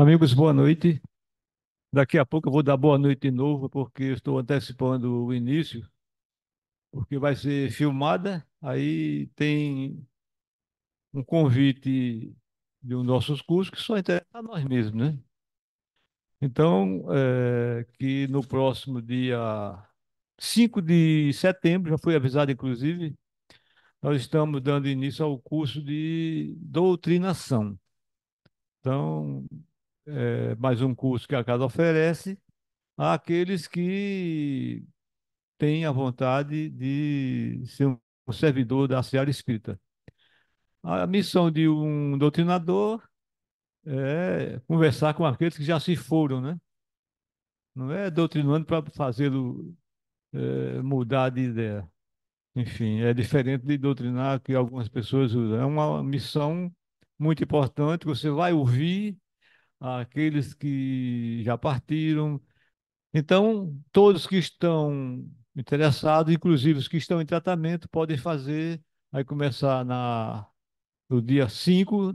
Amigos, boa noite. Daqui a pouco eu vou dar boa noite de novo, porque estou antecipando o início, porque vai ser filmada. Aí tem um convite de um nossos cursos que só interessa a nós mesmos, né? Então, é, que no próximo dia 5 de setembro, já foi avisado inclusive, nós estamos dando início ao curso de doutrinação. Então, é, mais um curso que a casa oferece, àqueles que têm a vontade de ser um servidor da seara espírita. A missão de um doutrinador é conversar com aqueles que já se foram, né? Não é doutrinando para fazê-lo é, mudar de ideia. Enfim, é diferente de doutrinar que algumas pessoas usam. É uma missão muito importante. Você vai ouvir aqueles que já partiram. Então, todos que estão interessados, inclusive os que estão em tratamento, podem fazer. Aí começar na, no dia 5,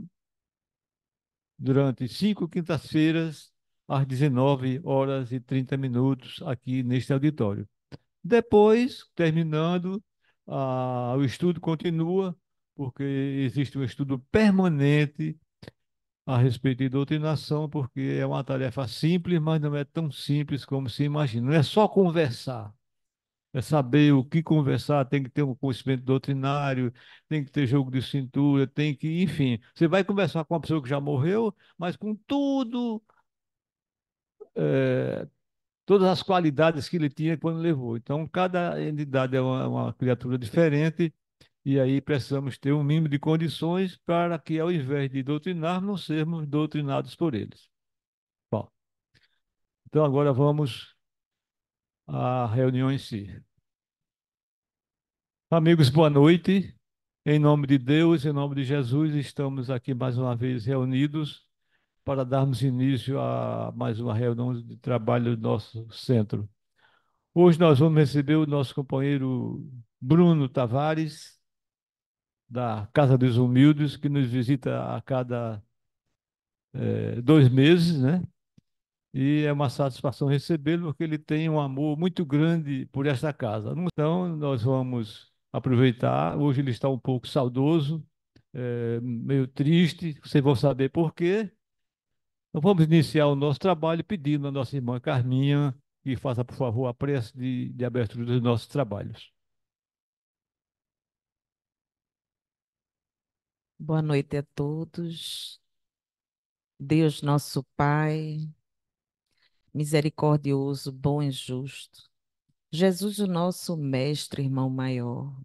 durante cinco quintas-feiras, às 19 horas e 30 minutos, aqui neste auditório. Depois, terminando, a, ah, o estudo continua, porque existe um estudo permanente a respeito de doutrinação, porque é uma tarefa simples, mas não é tão simples como se imagina. Não é só conversar, é saber o que conversar, tem que ter um conhecimento doutrinário, tem que ter jogo de cintura, tem que, enfim. Você vai conversar com uma pessoa que já morreu, mas com tudo, é, todas as qualidades que ele tinha quando levou. Então, cada entidade é uma, uma criatura diferente e aí precisamos ter um mínimo de condições para que, ao invés de doutrinar, não sermos doutrinados por eles. Bom, então agora vamos à reunião em si. Amigos, boa noite. Em nome de Deus, em nome de Jesus, estamos aqui mais uma vez reunidos para darmos início a mais uma reunião de trabalho do nosso centro. Hoje nós vamos receber o nosso companheiro Bruno Tavares, da Casa dos Humildes, que nos visita a cada é, dois meses, né? E é uma satisfação recebê-lo, porque ele tem um amor muito grande por esta casa. Então, nós vamos aproveitar. Hoje ele está um pouco saudoso, é, meio triste, vocês vão saber por quê. Então, vamos iniciar o nosso trabalho pedindo à nossa irmã Carminha que faça, por favor, a prece de, de abertura dos nossos trabalhos. Boa noite a todos. Deus nosso Pai, misericordioso, bom e justo. Jesus, o nosso mestre, irmão maior.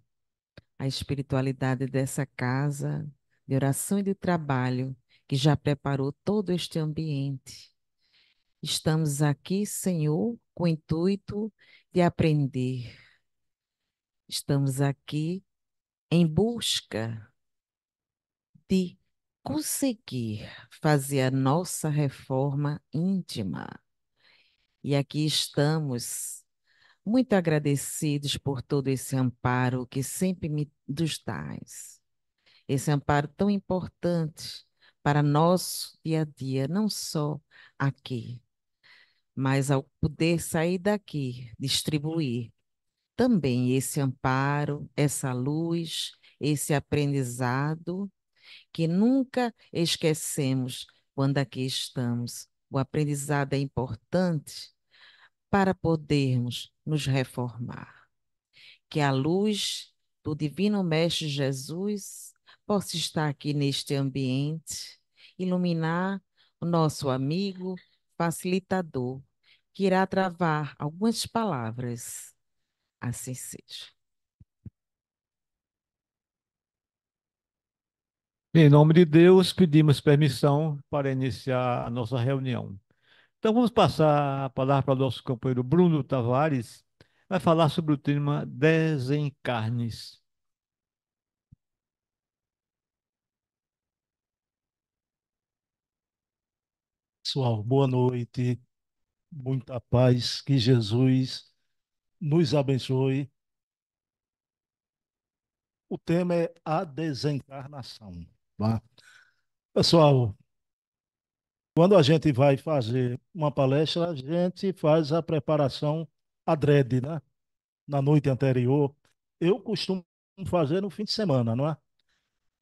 A espiritualidade dessa casa de oração e de trabalho que já preparou todo este ambiente. Estamos aqui, Senhor, com o intuito de aprender. Estamos aqui em busca de conseguir fazer a nossa reforma íntima. E aqui estamos muito agradecidos por todo esse amparo que sempre me nos dás. Esse amparo tão importante para nosso dia a dia, não só aqui, mas ao poder sair daqui, distribuir também esse amparo, essa luz, esse aprendizado que nunca esquecemos quando aqui estamos. O aprendizado é importante para podermos nos reformar. Que a luz do Divino Mestre Jesus possa estar aqui neste ambiente, iluminar o nosso amigo facilitador, que irá travar algumas palavras. Assim seja. Em nome de Deus, pedimos permissão para iniciar a nossa reunião. Então, vamos passar a palavra para o nosso companheiro Bruno Tavares, vai falar sobre o tema desencarnes. Pessoal, boa noite, muita paz, que Jesus nos abençoe. O tema é a desencarnação. Tá? Pessoal, quando a gente vai fazer uma palestra, a gente faz a preparação adrede, né? Na noite anterior. Eu costumo fazer no fim de semana, não é?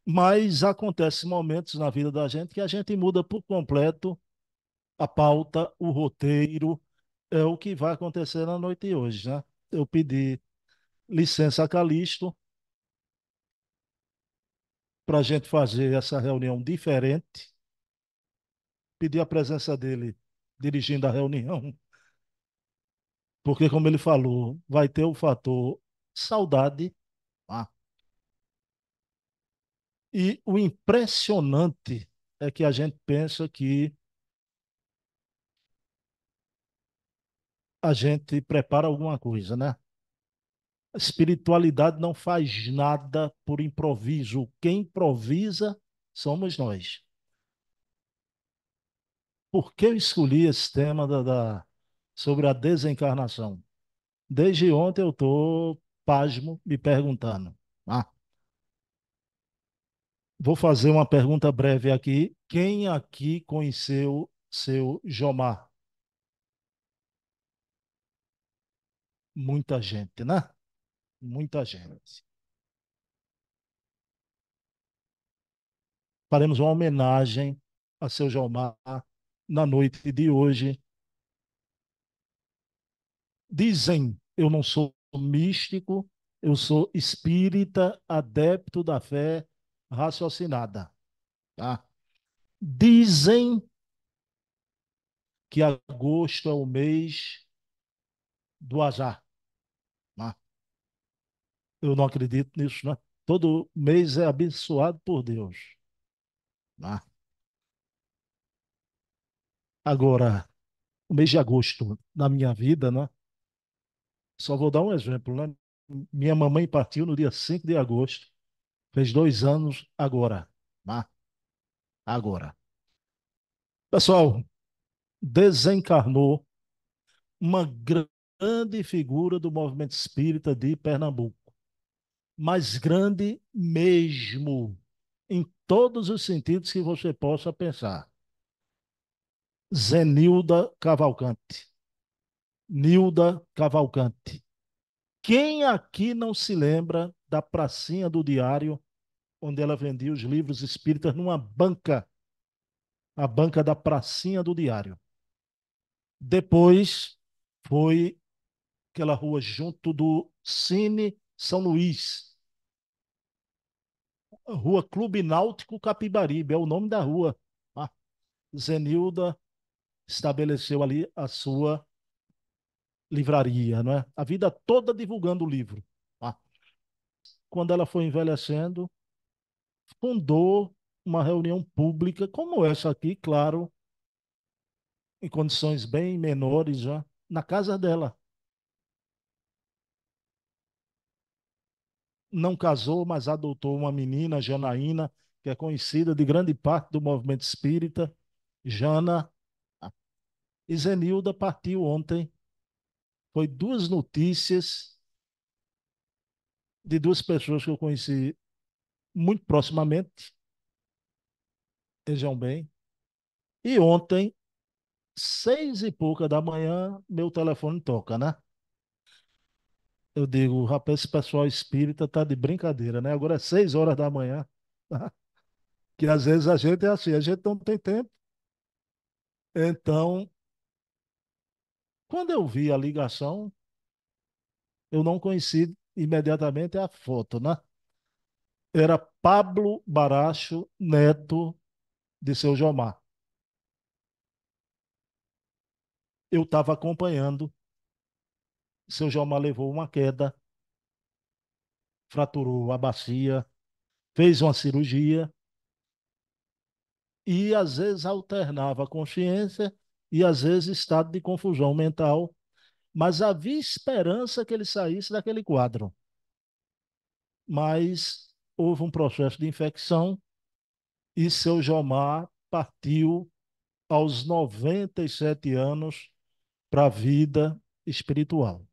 Mas acontece momentos na vida da gente que a gente muda por completo a pauta, o roteiro, é o que vai acontecer na noite de hoje, né? Eu pedi licença a Calixto para a gente fazer essa reunião diferente. pedir a presença dele dirigindo a reunião, porque, como ele falou, vai ter o fator saudade. Ah. E o impressionante é que a gente pensa que a gente prepara alguma coisa, né? A espiritualidade não faz nada por improviso. Quem improvisa somos nós. Por que eu escolhi esse tema da, da sobre a desencarnação? Desde ontem eu estou pasmo me perguntando. Ah, vou fazer uma pergunta breve aqui. Quem aqui conheceu seu Jomar? Muita gente, né? muita gente. Assim. Faremos uma homenagem a seu Jomar na noite de hoje. Dizem, eu não sou místico, eu sou espírita, adepto da fé raciocinada. Tá? Dizem que agosto é o mês do azar. Eu não acredito nisso, né? Todo mês é abençoado por Deus. Ah. Agora, o mês de agosto na minha vida, né? Só vou dar um exemplo, né? Minha mamãe partiu no dia 5 de agosto. Fez dois anos agora. Ah. Agora. Pessoal, desencarnou uma grande figura do movimento espírita de Pernambuco mas grande mesmo, em todos os sentidos que você possa pensar. Zenilda Cavalcante. Nilda Cavalcante. Quem aqui não se lembra da pracinha do diário, onde ela vendia os livros espíritas numa banca, a banca da pracinha do diário? Depois foi aquela rua junto do Cine são Luís. Rua Clube Náutico Capibaribe, é o nome da rua. Ah, Zenilda estabeleceu ali a sua livraria, não é? A vida toda divulgando o livro. Ah. Quando ela foi envelhecendo, fundou uma reunião pública como essa aqui, claro, em condições bem menores já, na casa dela. não casou, mas adotou uma menina, Janaína, que é conhecida de grande parte do movimento espírita, Jana. E Zenilda partiu ontem. Foi duas notícias de duas pessoas que eu conheci muito proximamente. Vejam bem. E ontem, seis e pouca da manhã, meu telefone toca, né? eu digo, rapaz, esse pessoal espírita tá de brincadeira, né? Agora é seis horas da manhã, tá? que às vezes a gente é assim, a gente não tem tempo. Então, quando eu vi a ligação, eu não conheci imediatamente a foto, né? Era Pablo Baracho Neto de seu Jomar. Eu estava acompanhando seu Jomar levou uma queda, fraturou a bacia, fez uma cirurgia e às vezes alternava consciência e às vezes estado de confusão mental, mas havia esperança que ele saísse daquele quadro. Mas houve um processo de infecção e seu Jomar partiu aos 97 anos para a vida espiritual.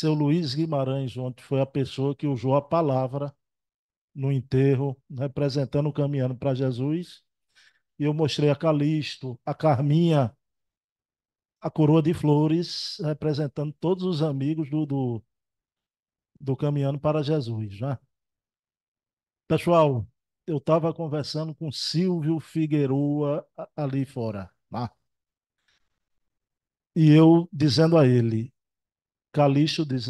seu Luiz Guimarães ontem foi a pessoa que usou a palavra no enterro, representando né, o caminhando para Jesus. E eu mostrei a Calixto, a Carminha, a coroa de flores, representando todos os amigos do, do, do caminhando para Jesus. Né? Pessoal, eu estava conversando com Silvio Figueroa ali fora. Né? E eu dizendo a ele, Calixto diz,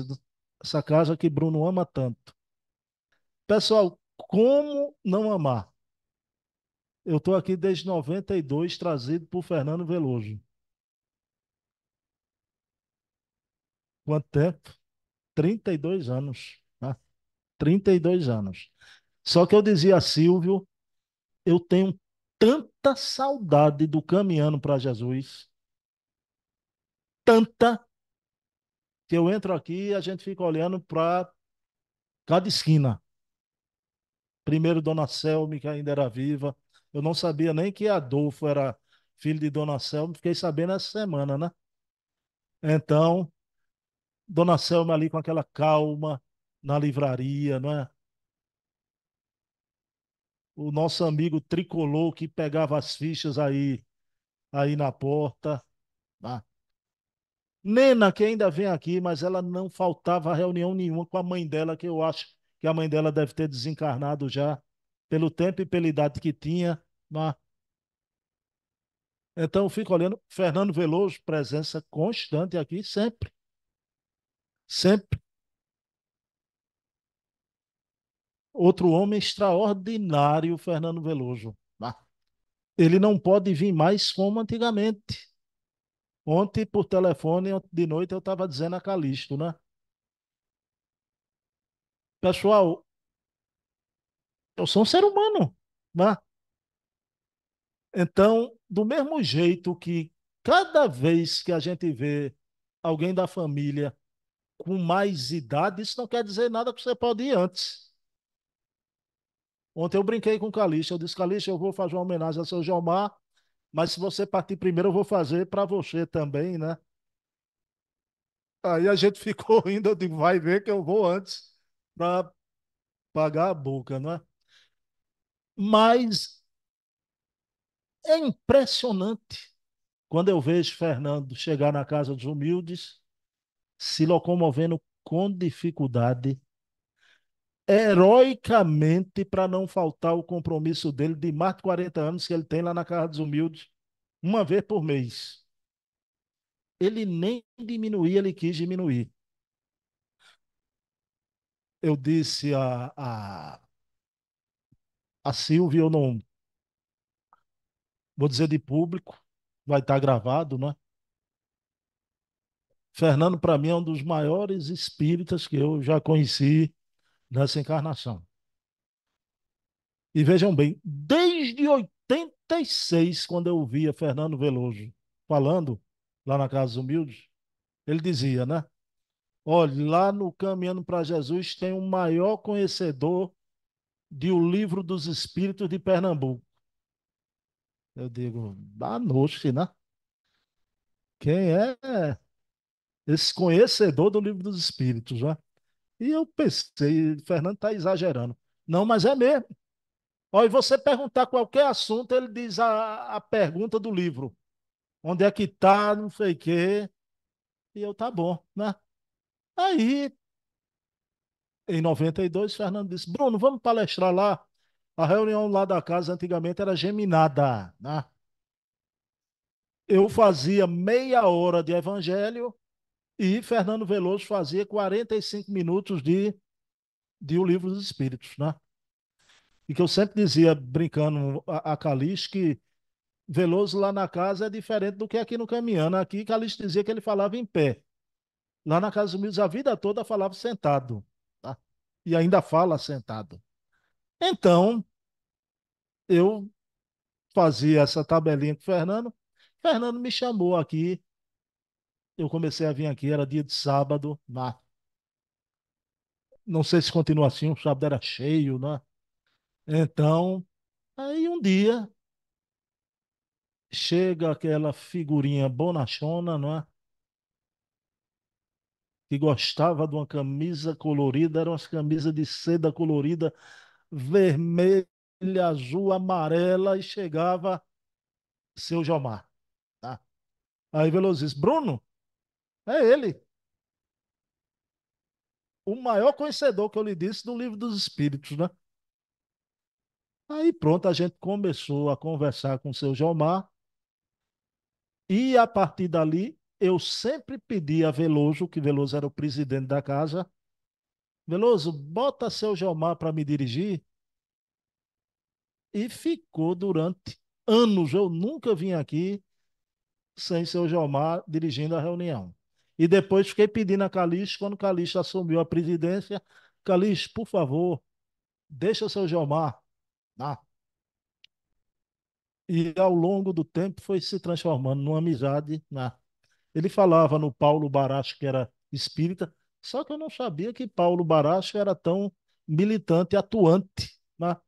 essa casa que Bruno ama tanto. Pessoal, como não amar? Eu estou aqui desde 92, trazido por Fernando Veloso. Quanto tempo? 32 anos. Né? Tá? 32 anos. Só que eu dizia a Silvio, eu tenho tanta saudade do caminhando para Jesus, tanta que eu entro aqui e a gente fica olhando para cada esquina. Primeiro Dona Selme, que ainda era viva. Eu não sabia nem que Adolfo era filho de Dona Selma, fiquei sabendo essa semana, né? Então, Dona Selma ali com aquela calma na livraria, não é? O nosso amigo tricolor que pegava as fichas aí aí na porta. Ah, Nena, que ainda vem aqui, mas ela não faltava reunião nenhuma com a mãe dela, que eu acho que a mãe dela deve ter desencarnado já, pelo tempo e pela idade que tinha. Mas... É? Então, eu fico olhando. Fernando Veloso, presença constante aqui, sempre. Sempre. Outro homem extraordinário, Fernando Veloso. Ele não pode vir mais como antigamente. Ontem, por telefone, de noite, eu estava dizendo a Calixto, né? Pessoal, eu sou um ser humano, né? Então, do mesmo jeito que cada vez que a gente vê alguém da família com mais idade, isso não quer dizer nada que você pode ir antes. Ontem eu brinquei com o Calixto, eu disse, Calixto, eu vou fazer uma homenagem a seu Jomar, mas se você partir primeiro, eu vou fazer para você também, né? Aí a gente ficou rindo, eu digo, vai ver que eu vou antes para pagar a boca, não é? Mas é impressionante quando eu vejo Fernando chegar na casa dos humildes, se locomovendo com dificuldade heroicamente para não faltar o compromisso dele de mais de 40 anos que ele tem lá na Casa dos Humildes, uma vez por mês. Ele nem diminuir, ele quis diminuir. Eu disse a, a, a Silvia, eu não vou dizer de público, vai estar tá gravado, né? Fernando, para mim, é um dos maiores espíritas que eu já conheci nessa encarnação. E vejam bem, desde 86, quando eu via Fernando Veloso falando lá na Casa dos Humildes, ele dizia, né? Olha, lá no Caminhando para Jesus tem o um maior conhecedor de O Livro dos Espíritos de Pernambuco. Eu digo, da noite, né? Quem é esse conhecedor do Livro dos Espíritos, né? E eu pensei, Fernando está exagerando. Não, mas é mesmo. Ó, e você perguntar qualquer assunto, ele diz a, a pergunta do livro. Onde é que está, não sei o quê. E eu, tá bom, né? Aí, em 92, Fernando disse, Bruno, vamos palestrar lá. A reunião lá da casa antigamente era geminada, né? Eu fazia meia hora de evangelho e Fernando Veloso fazia 45 minutos de, de O Livro dos Espíritos, né? E que eu sempre dizia, brincando a, a Calix, que Veloso lá na casa é diferente do que aqui no Caminhando. Aqui Calix dizia que ele falava em pé. Lá na Casa dos Humildes, a vida toda falava sentado. Tá? E ainda fala sentado. Então, eu fazia essa tabelinha com o Fernando. Fernando me chamou aqui eu comecei a vir aqui, era dia de sábado, Não sei se continua assim, o sábado era cheio, né? Então, aí um dia chega aquela figurinha bonachona, não é? Que gostava de uma camisa colorida, eram as camisas de seda colorida, vermelha, azul, amarela, e chegava seu Jomar. Tá? Aí Veloso disse, Bruno, é ele. O maior conhecedor que eu lhe disse do livro dos Espíritos, né? Aí pronto, a gente começou a conversar com o seu Jomar. E a partir dali, eu sempre pedi a Veloso, que Veloso era o presidente da casa, Veloso, bota seu Jomar para me dirigir. E ficou durante anos. Eu nunca vim aqui sem seu Jomar dirigindo a reunião. E depois fiquei pedindo a Calixto, quando Calixto assumiu a presidência, Calixto, por favor, deixa o seu Gilmar. E ao longo do tempo foi se transformando numa amizade. Ah. Ele falava no Paulo Baracho, que era espírita, só que eu não sabia que Paulo Baracho era tão militante, atuante. Ah.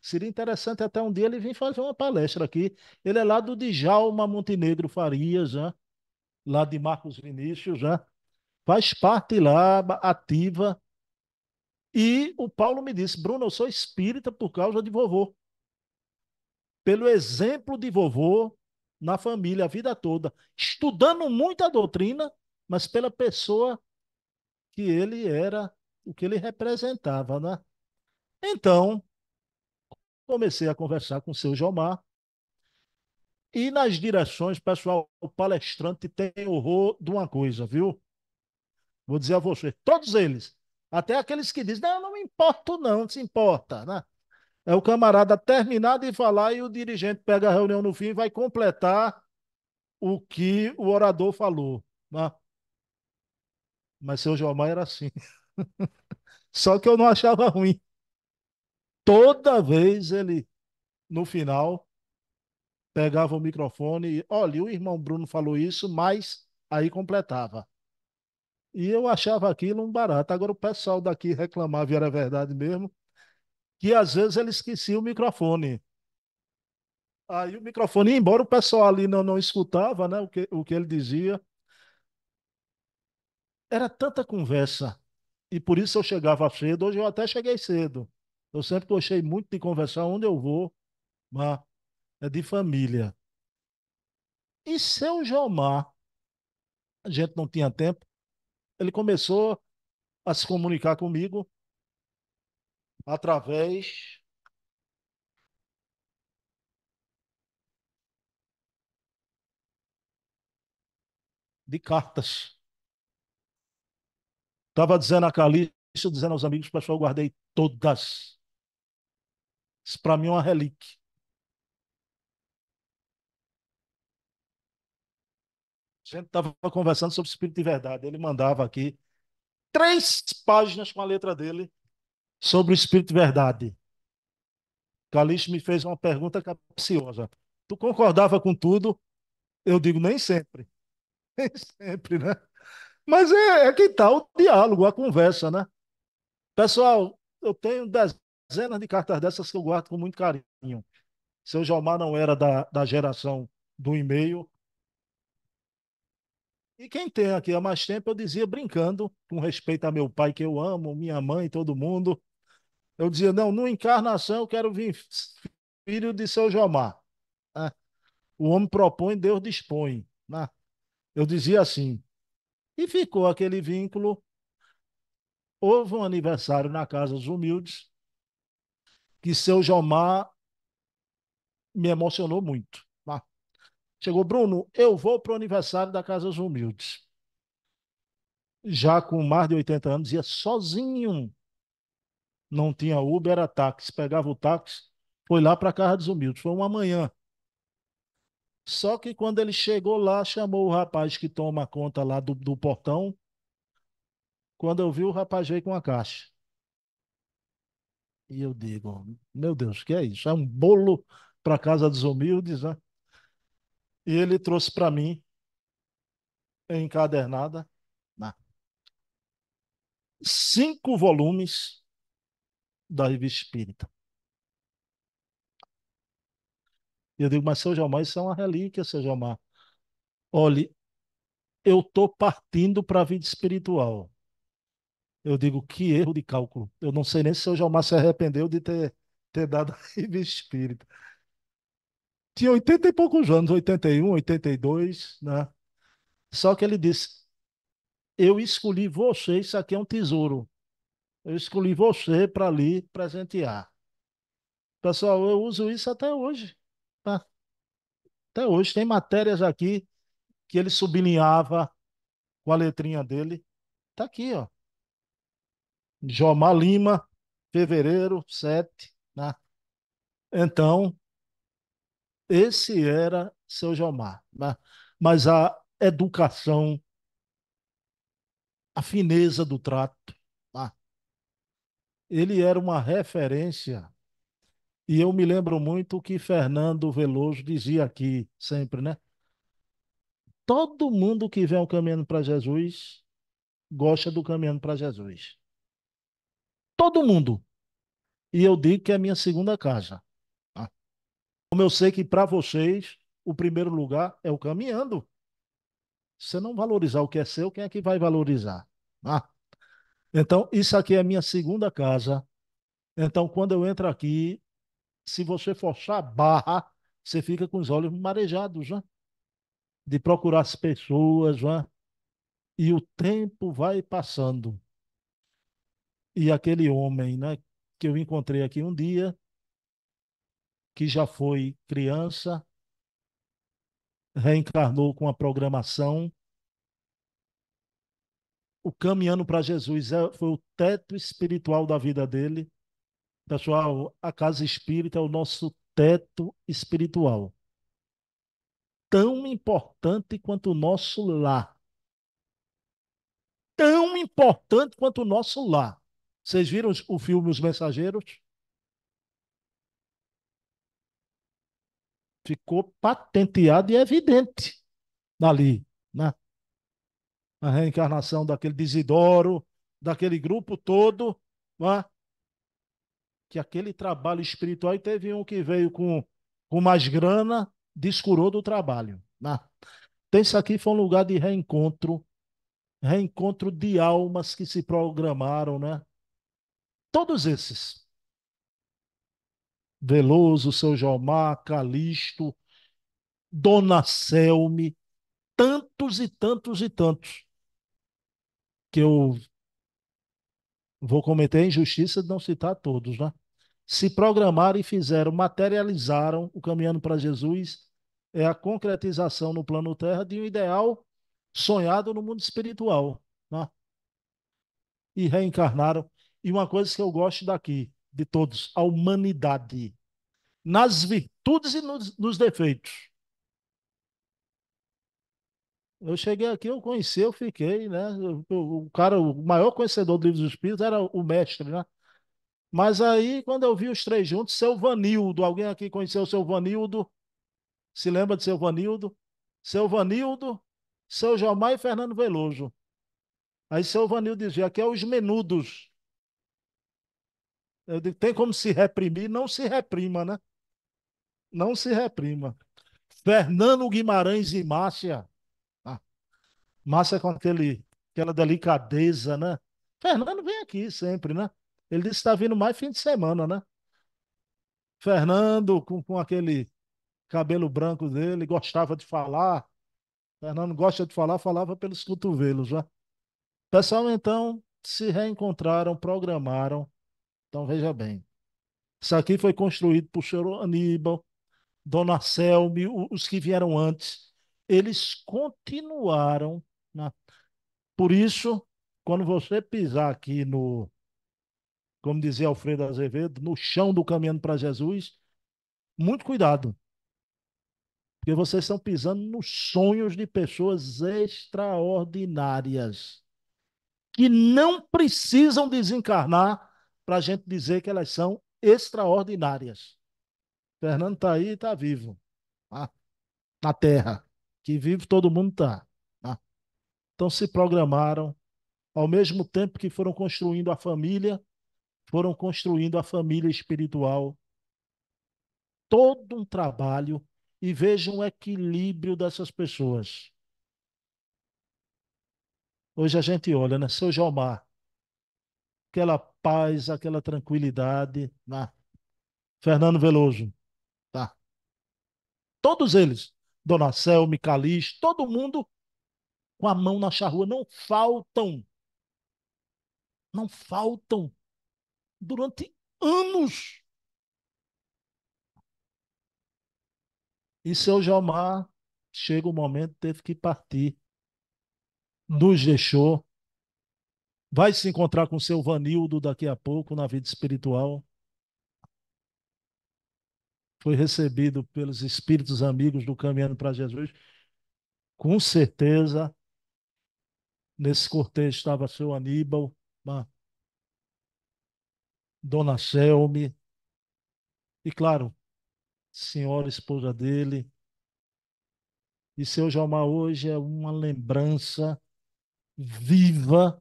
Seria interessante até um dia ele vir fazer uma palestra aqui. Ele é lá do Djalma Montenegro Farias, né? lá de Marcos Vinícius, já né? faz parte lá, ativa. E o Paulo me disse, Bruno, eu sou espírita por causa de vovô. Pelo exemplo de vovô na família a vida toda, estudando muita doutrina, mas pela pessoa que ele era, o que ele representava, né? Então, comecei a conversar com o seu Jomar e nas direções, pessoal, o palestrante tem horror de uma coisa, viu? Vou dizer a você, todos eles, até aqueles que dizem, não, não me importo não, não se importa, né? É o camarada terminar de falar e o dirigente pega a reunião no fim e vai completar o que o orador falou, né? Mas seu Jomar era assim. Só que eu não achava ruim. Toda vez ele, no final, pegava o microfone e, olha, o irmão Bruno falou isso, mas aí completava. E eu achava aquilo um barato. Agora o pessoal daqui reclamava, e era verdade mesmo, que às vezes ele esquecia o microfone. Aí o microfone embora, o pessoal ali não, não escutava né, o, que, o que ele dizia. Era tanta conversa. E por isso eu chegava cedo. Hoje eu até cheguei cedo. Eu sempre gostei muito de conversar onde eu vou. Mas né? É de família. E seu Jomar, a gente não tinha tempo, ele começou a se comunicar comigo através de cartas. Estava dizendo a Calixto, dizendo aos amigos, pessoal, eu guardei todas. Isso para mim é uma relíquia. gente estava conversando sobre Espírito de Verdade. Ele mandava aqui três páginas com a letra dele sobre o Espírito de Verdade. Calixto me fez uma pergunta capciosa. Tu concordava com tudo? Eu digo, nem sempre. Nem sempre, né? Mas é, é que tal tá o diálogo, a conversa, né? Pessoal, eu tenho dezenas de cartas dessas que eu guardo com muito carinho. Seu Jomar não era da, da geração do e-mail, e quem tem aqui há mais tempo, eu dizia brincando, com respeito a meu pai que eu amo, minha mãe, todo mundo. Eu dizia, não, numa encarnação eu quero vir filho de seu Jomar. Ah, o homem propõe, Deus dispõe. Né? eu dizia assim. E ficou aquele vínculo. Houve um aniversário na Casa dos Humildes, que seu Jomar me emocionou muito. Chegou, Bruno, eu vou para o aniversário da Casa dos Humildes. Já com mais de 80 anos, ia sozinho. Não tinha Uber, era táxi. Pegava o táxi, foi lá para a Casa dos Humildes. Foi uma manhã. Só que quando ele chegou lá, chamou o rapaz que toma conta lá do, do portão. Quando eu vi, o rapaz veio com uma caixa. E eu digo, meu Deus, que é isso? É um bolo para a Casa dos Humildes, né? E ele trouxe para mim encadernada. Né, cinco volumes da revista espírita. E eu digo, mas seu Jomar, isso é uma relíquia, seu Jomar. Olhe, eu estou partindo para a vida espiritual. Eu digo, que erro de cálculo. Eu não sei nem se o Jomar se arrependeu de ter, ter dado a revista espírita tinha 80 e poucos anos, 81, 82, né? Só que ele disse: Eu escolhi você, isso aqui é um tesouro. Eu escolhi você para ali presentear. Pessoal, eu uso isso até hoje. Tá? Até hoje. Tem matérias aqui que ele sublinhava com a letrinha dele. Está aqui, ó. Jomar Lima, fevereiro 7. Né? Então, esse era seu Jomar. Né? Mas a educação, a fineza do trato, né? ele era uma referência. E eu me lembro muito o que Fernando Veloso dizia aqui sempre, né? Todo mundo que vem caminhando para Jesus gosta do caminhando para Jesus. Todo mundo. E eu digo que é a minha segunda casa. Como eu sei que para vocês o primeiro lugar é o caminhando. Se você não valorizar o que é seu, quem é que vai valorizar? Ah. Então, isso aqui é a minha segunda casa. Então, quando eu entro aqui, se você forçar a barra, você fica com os olhos marejados, Né? De procurar as pessoas, Né? E o tempo vai passando. E aquele homem, né, que eu encontrei aqui um dia, que já foi criança, reencarnou com a programação. O caminhando para Jesus é, foi o teto espiritual da vida dele. Pessoal, a casa espírita é o nosso teto espiritual. Tão importante quanto o nosso lar. Tão importante quanto o nosso lar. Vocês viram o filme Os Mensageiros? ficou patenteado e evidente ali, né? A reencarnação daquele Desidoro, daquele grupo todo, né? que aquele trabalho espiritual, e teve um que veio com, com mais grana, descurou do trabalho. Né? Então, isso aqui foi um lugar de reencontro, reencontro de almas que se programaram, né? Todos esses. Veloso, seu Jomar, Calixto, Dona Selme, tantos e tantos e tantos que eu vou cometer a injustiça de não citar todos, né? Se programaram e fizeram, materializaram o Caminhando para Jesus, é a concretização no plano terra de um ideal sonhado no mundo espiritual. Né? E reencarnaram. E uma coisa que eu gosto daqui, de todos, a humanidade, nas virtudes e nos, nos defeitos. Eu cheguei aqui, eu conheci, eu fiquei, né? O, o cara, o maior conhecedor do livro dos Espíritos era o mestre, né? Mas aí, quando eu vi os três juntos, seu Vanildo, alguém aqui conheceu o seu Vanildo? Se lembra de seu Vanildo? Seu Vanildo, seu Jamar e Fernando Veloso. Aí seu Vanildo dizia: aqui é os menudos. Eu digo, tem como se reprimir? Não se reprima, né? Não se reprima. Fernando Guimarães e Márcia. Ah, Márcia com aquele, aquela delicadeza, né? Fernando vem aqui sempre, né? Ele disse que está vindo mais fim de semana, né? Fernando, com, com aquele cabelo branco dele, gostava de falar. Fernando gosta de falar, falava pelos cotovelos, né? Pessoal, então, se reencontraram, programaram então veja bem. Isso aqui foi construído por senhor Aníbal, Dona Selmi, os que vieram antes. Eles continuaram. Por isso, quando você pisar aqui no, como dizia Alfredo Azevedo, no chão do caminhando para Jesus, muito cuidado. Porque vocês estão pisando nos sonhos de pessoas extraordinárias que não precisam desencarnar para a gente dizer que elas são extraordinárias. Fernando está aí e está vivo. Tá? Na Terra. Que vivo todo mundo está. Tá? Então se programaram, ao mesmo tempo que foram construindo a família, foram construindo a família espiritual. Todo um trabalho e vejam o equilíbrio dessas pessoas. Hoje a gente olha, né? Seu Jomar, aquela paz, aquela tranquilidade. Né? Fernando Veloso. Tá? Todos eles. Dona Selma, Calis, todo mundo com a mão na charrua. Não faltam. Não faltam. Durante anos. E seu Jomar, chega o momento, teve que partir. Nos deixou vai se encontrar com seu Vanildo daqui a pouco na vida espiritual. Foi recebido pelos espíritos amigos do Caminhando para Jesus. Com certeza, nesse cortejo estava seu Aníbal, Dona Selme, e claro, senhora esposa dele. E seu Jalmar hoje é uma lembrança viva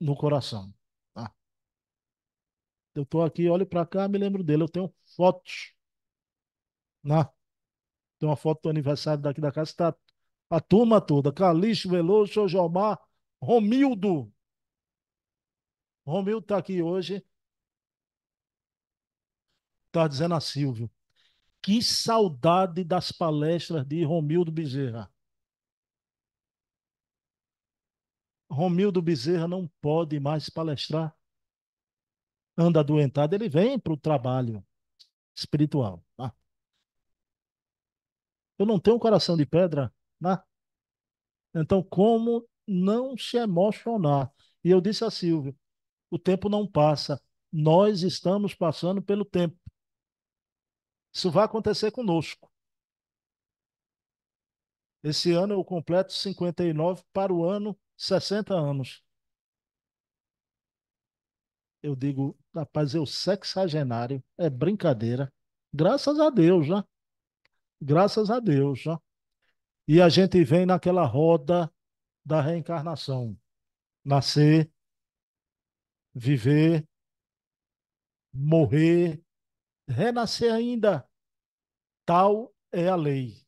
no coração. Tá? Eu tô aqui, olho para cá, me lembro dele. Eu tenho fotos. Né? Tem uma foto do aniversário daqui da casa, está a turma toda. Calixto, Veloso, seu Jomar, Romildo. Romildo está aqui hoje. Está dizendo a Silvio. Que saudade das palestras de Romildo Bezerra. Romildo Bezerra não pode mais palestrar. Anda adoentado, ele vem para o trabalho espiritual. Tá? Eu não tenho um coração de pedra. Tá? Então, como não se emocionar? E eu disse a Silvio: o tempo não passa, nós estamos passando pelo tempo. Isso vai acontecer conosco. Esse ano eu completo 59 para o ano 60 anos. Eu digo, rapaz, eu sexagenário, é brincadeira. Graças a Deus, né? Graças a Deus, né? E a gente vem naquela roda da reencarnação. Nascer, viver, morrer, renascer ainda. Tal é a lei.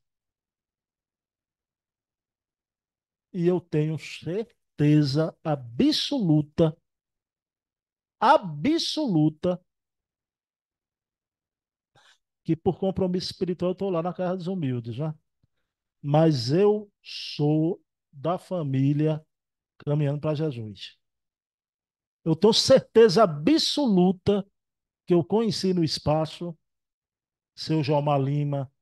E eu tenho certeza absoluta, absoluta, que por compromisso espiritual eu estou lá na casa dos humildes, né? Mas eu sou da família caminhando para Jesus. Eu tenho certeza absoluta que eu conheci no espaço seu Jomar Lima,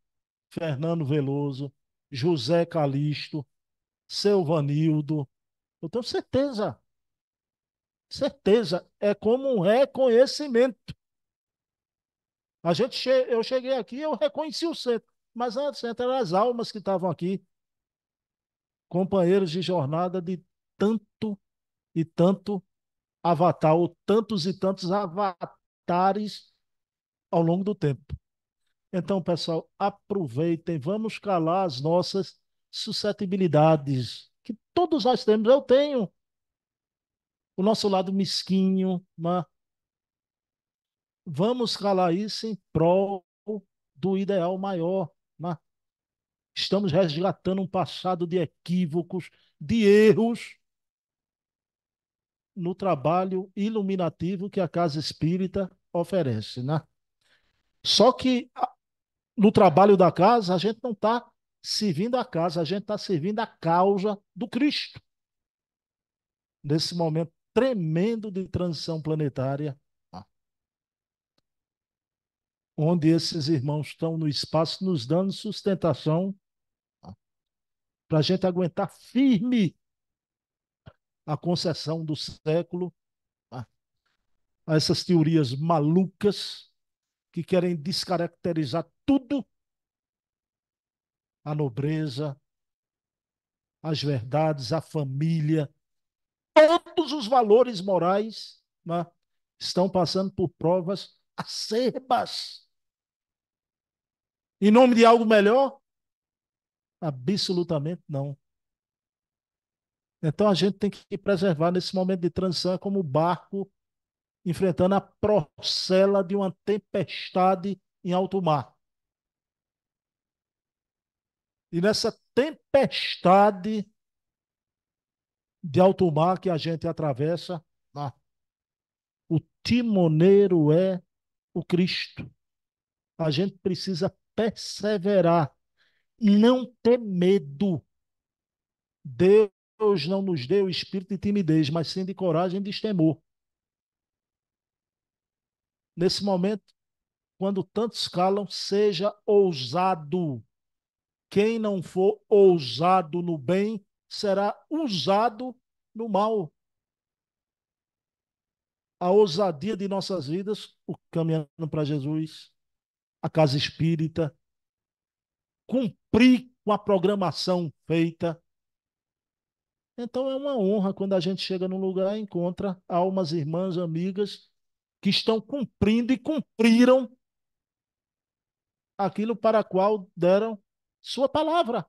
Fernando Veloso, José Calixto, seu Vanildo. Eu tenho certeza. Certeza. É como um reconhecimento. A gente che... Eu cheguei aqui, eu reconheci o centro. Mas antes centro eram as almas que estavam aqui. Companheiros de jornada de tanto e tanto avatar, ou tantos e tantos avatares ao longo do tempo. Então, pessoal, aproveitem, vamos calar as nossas suscetibilidades que todos nós temos. Eu tenho o nosso lado mesquinho, mas né? vamos calar isso em prol do ideal maior. Mas né? estamos resgatando um passado de equívocos, de erros no trabalho iluminativo que a casa espírita oferece, né? Só que no trabalho da casa a gente não está servindo a casa, a gente está servindo a causa do Cristo. Nesse momento tremendo de transição planetária, tá? onde esses irmãos estão no espaço nos dando sustentação tá? para a gente aguentar firme a concessão do século tá? a essas teorias malucas que querem descaracterizar tudo a nobreza, as verdades, a família, todos os valores morais né, estão passando por provas acerbas. Em nome de algo melhor? Absolutamente não. Então a gente tem que preservar nesse momento de transição é como o barco enfrentando a procela de uma tempestade em alto mar e nessa tempestade de alto mar que a gente atravessa, o timoneiro é o Cristo. A gente precisa perseverar, não ter medo. Deus não nos deu espírito de timidez, mas sim de coragem e de temor. Nesse momento, quando tantos calam, seja ousado quem não for ousado no bem será usado no mal. A ousadia de nossas vidas, o caminhando para Jesus, a casa espírita, cumprir com a programação feita. Então é uma honra quando a gente chega num lugar e encontra almas, irmãs, amigas que estão cumprindo e cumpriram aquilo para qual deram sua palavra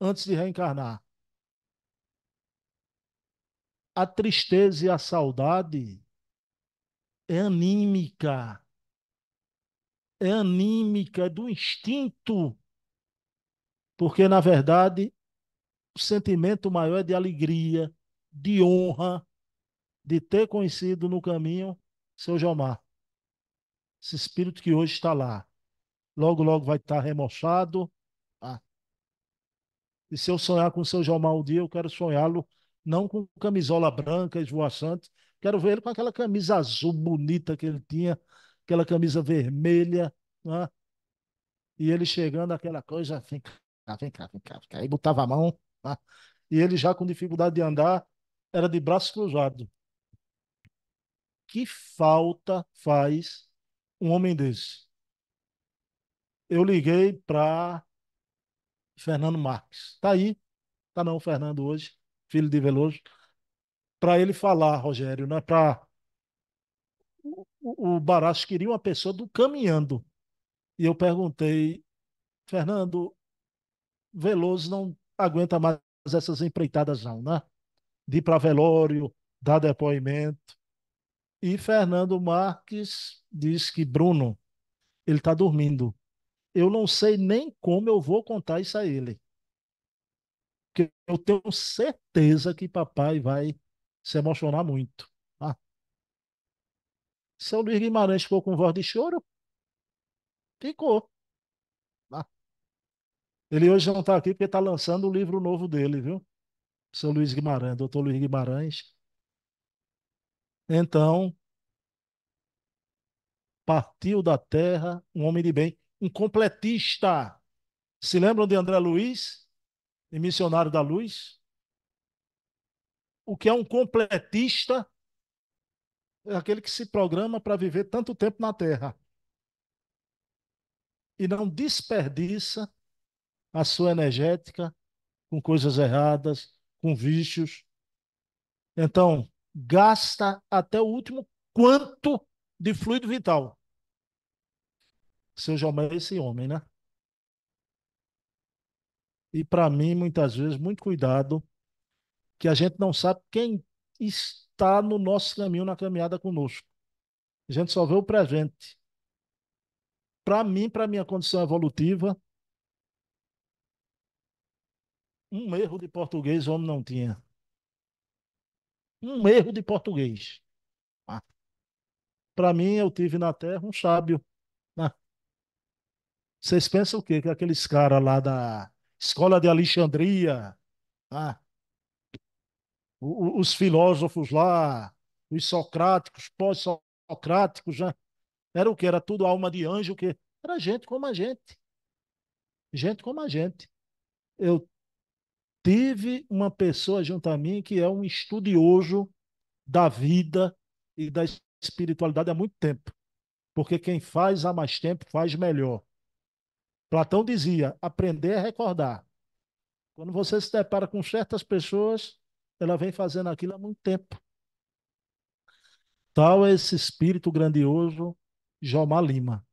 antes de reencarnar. A tristeza e a saudade é anímica. É anímica, é do instinto. Porque, na verdade, o sentimento maior é de alegria, de honra, de ter conhecido no caminho seu Jomar. Esse espírito que hoje está lá. Logo, logo vai estar remochado, e se eu sonhar com o seu Jomar um dia, eu quero sonhá-lo não com camisola branca, esvoaçante, quero ver ele com aquela camisa azul bonita que ele tinha, aquela camisa vermelha, né? e ele chegando aquela coisa, vem cá, vem cá, vem cá, vem cá. aí botava a mão, né? e ele já com dificuldade de andar, era de braço cruzado. Que falta faz um homem desse? Eu liguei para Fernando Marques. Está aí, está não, Fernando hoje, filho de Veloso, para ele falar, Rogério, né, para o, o Baracho queria uma pessoa do caminhando. E eu perguntei, Fernando, Veloso não aguenta mais essas empreitadas não, né? De ir para velório, dar depoimento. E Fernando Marques diz que Bruno, ele está dormindo eu não sei nem como eu vou contar isso a ele. Porque eu tenho certeza que papai vai se emocionar muito. Ah. São Luiz Guimarães ficou com voz de choro? Ficou. Ah. Ele hoje não está aqui porque está lançando o livro novo dele, viu? São Luiz Guimarães, doutor Luiz Guimarães. Então, partiu da terra um homem de bem um completista. Se lembram de André Luiz, de Missionário da Luz? O que é um completista é aquele que se programa para viver tanto tempo na Terra e não desperdiça a sua energética com coisas erradas, com vícios. Então, gasta até o último quanto de fluido vital seu Jomé esse homem, né? E para mim, muitas vezes, muito cuidado, que a gente não sabe quem está no nosso caminho, na caminhada conosco. A gente só vê o presente. Para mim, para minha condição evolutiva, um erro de português o homem não tinha. Um erro de português. Ah. Para mim, eu tive na Terra um sábio vocês pensam o quê? Que aqueles caras lá da Escola de Alexandria, tá? os filósofos lá, os socráticos, pós-socráticos, né? era o que? Era tudo alma de anjo, que era gente como a gente. Gente como a gente. Eu tive uma pessoa junto a mim que é um estudioso da vida e da espiritualidade há muito tempo. Porque quem faz há mais tempo faz melhor. Platão dizia: aprender é recordar. Quando você se depara com certas pessoas, ela vem fazendo aquilo há muito tempo. Tal é esse espírito grandioso, Jomar Lima.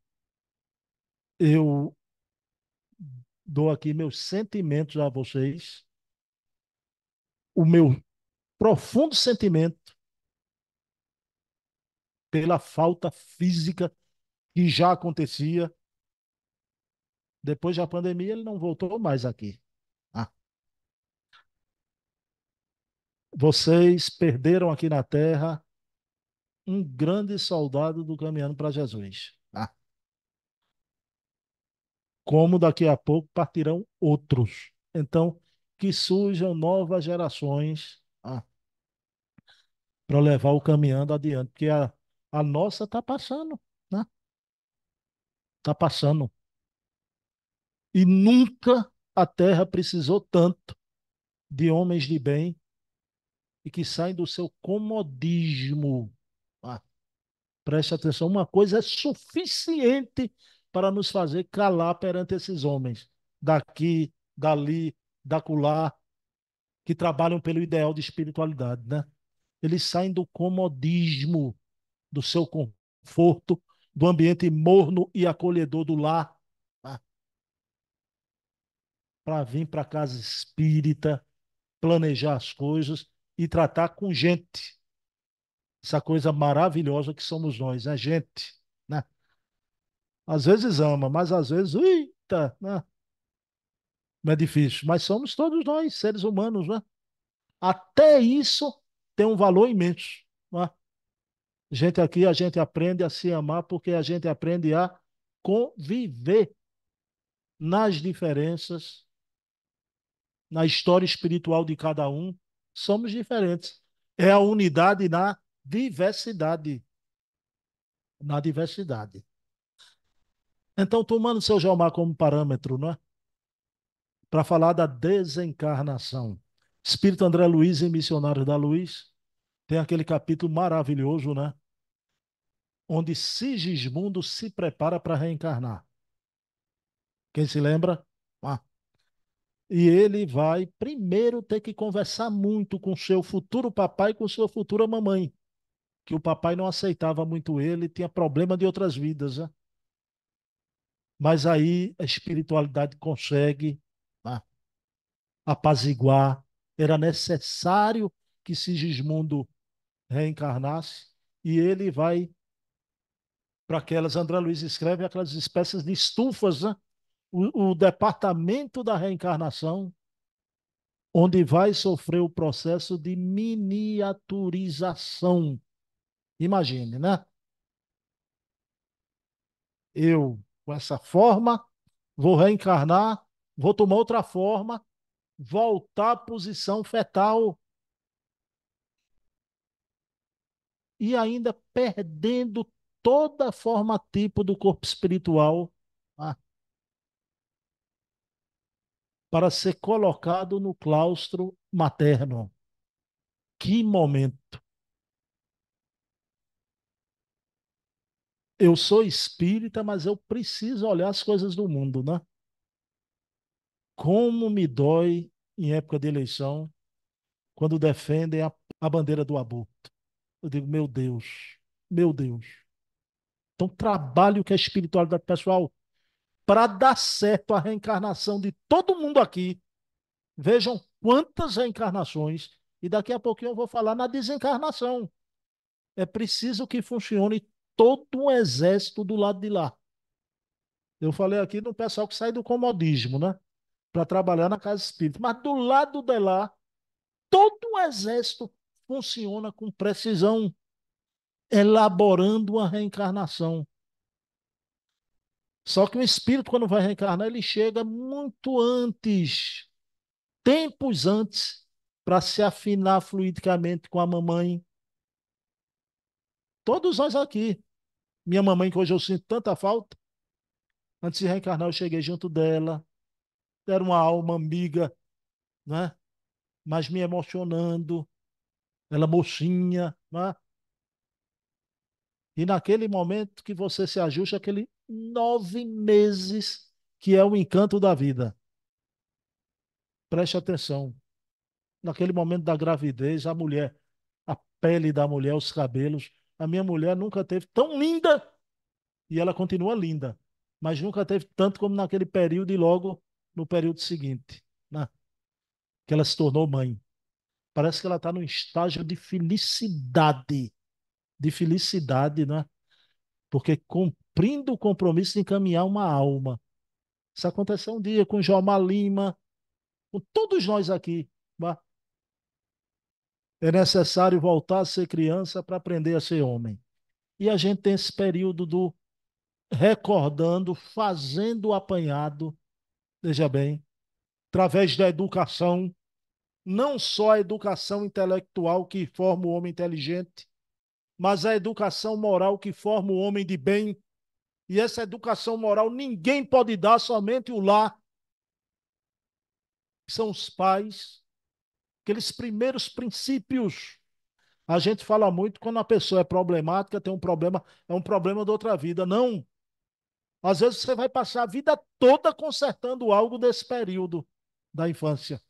Eu dou aqui meus sentimentos a vocês, o meu profundo sentimento pela falta física que já acontecia depois da pandemia, ele não voltou mais aqui. Ah. Vocês perderam aqui na terra um grande soldado do caminhando para Jesus. Ah. Como daqui a pouco partirão outros. Então, que surjam novas gerações ah, para levar o caminhando adiante, porque a, a nossa está passando, né? Está passando. E nunca a terra precisou tanto de homens de bem e que saem do seu comodismo. Ah, preste atenção, uma coisa é suficiente para nos fazer calar perante esses homens, daqui, dali, culá, que trabalham pelo ideal de espiritualidade, né? Eles saem do comodismo, do seu conforto, do ambiente morno e acolhedor do lar para vir para a casa espírita, planejar as coisas e tratar com gente. Essa coisa maravilhosa que somos nós, a né? gente. Né? Às vezes ama, mas às vezes, eita, né? não é difícil. Mas somos todos nós, seres humanos. Né? Até isso tem um valor imenso. Né? Gente aqui, a gente aprende a se amar porque a gente aprende a conviver nas diferenças na história espiritual de cada um, somos diferentes. É a unidade na diversidade. Na diversidade. Então, tomando o seu Jalmar como parâmetro, não é? Para falar da desencarnação. Espírito André Luiz e Missionário da Luz tem aquele capítulo maravilhoso, né? Onde Sigismundo se prepara para reencarnar. Quem se lembra? E ele vai primeiro ter que conversar muito com seu futuro papai e com sua futura mamãe, que o papai não aceitava muito ele, tinha problema de outras vidas, né? Mas aí a espiritualidade consegue né, apaziguar. Era necessário que Sigismundo reencarnasse e ele vai para aquelas, André Luiz escreve aquelas espécies de estufas, né? o, o departamento da reencarnação, onde vai sofrer o processo de miniaturização. Imagine, né? Eu, com essa forma, vou reencarnar, vou tomar outra forma, voltar à posição fetal. E ainda perdendo toda a forma tipo do corpo espiritual para ser colocado no claustro materno. Que momento! Eu sou espírita, mas eu preciso olhar as coisas do mundo, né? Como me dói em época de eleição quando defendem a, a bandeira do aborto. Eu digo, meu Deus, meu Deus. Então trabalho o que é espiritualidade pessoal para dar certo a reencarnação de todo mundo aqui. Vejam quantas reencarnações, e daqui a pouquinho eu vou falar na desencarnação. É preciso que funcione todo um exército do lado de lá. Eu falei aqui no pessoal que sai do comodismo, né? Para trabalhar na casa espírita. Mas do lado de lá, todo o exército funciona com precisão, elaborando a reencarnação. Só que o espírito, quando vai reencarnar, ele chega muito antes, tempos antes, para se afinar fluidicamente com a mamãe. Todos nós aqui. Minha mamãe, que hoje eu sinto tanta falta, antes de reencarnar, eu cheguei junto dela. Era uma alma amiga, né? mas me emocionando. Ela mocinha. Né? E naquele momento que você se ajusta, aquele nove meses, que é o encanto da vida. Preste atenção. Naquele momento da gravidez, a mulher, a pele da mulher, os cabelos. A minha mulher nunca teve tão linda e ela continua linda, mas nunca teve tanto como naquele período e logo no período seguinte, né? que ela se tornou mãe. Parece que ela está num estágio de felicidade, de felicidade, né? Porque com cumprindo o compromisso de encaminhar uma alma. Isso aconteceu um dia com Joma Lima, com todos nós aqui. É necessário voltar a ser criança para aprender a ser homem. E a gente tem esse período do recordando, fazendo o apanhado, veja bem, através da educação, não só a educação intelectual que forma o homem inteligente, mas a educação moral que forma o homem de bem, e essa educação moral ninguém pode dar, somente o lar. São os pais, aqueles primeiros princípios. A gente fala muito quando a pessoa é problemática, tem um problema, é um problema de outra vida. Não. Às vezes você vai passar a vida toda consertando algo desse período da infância.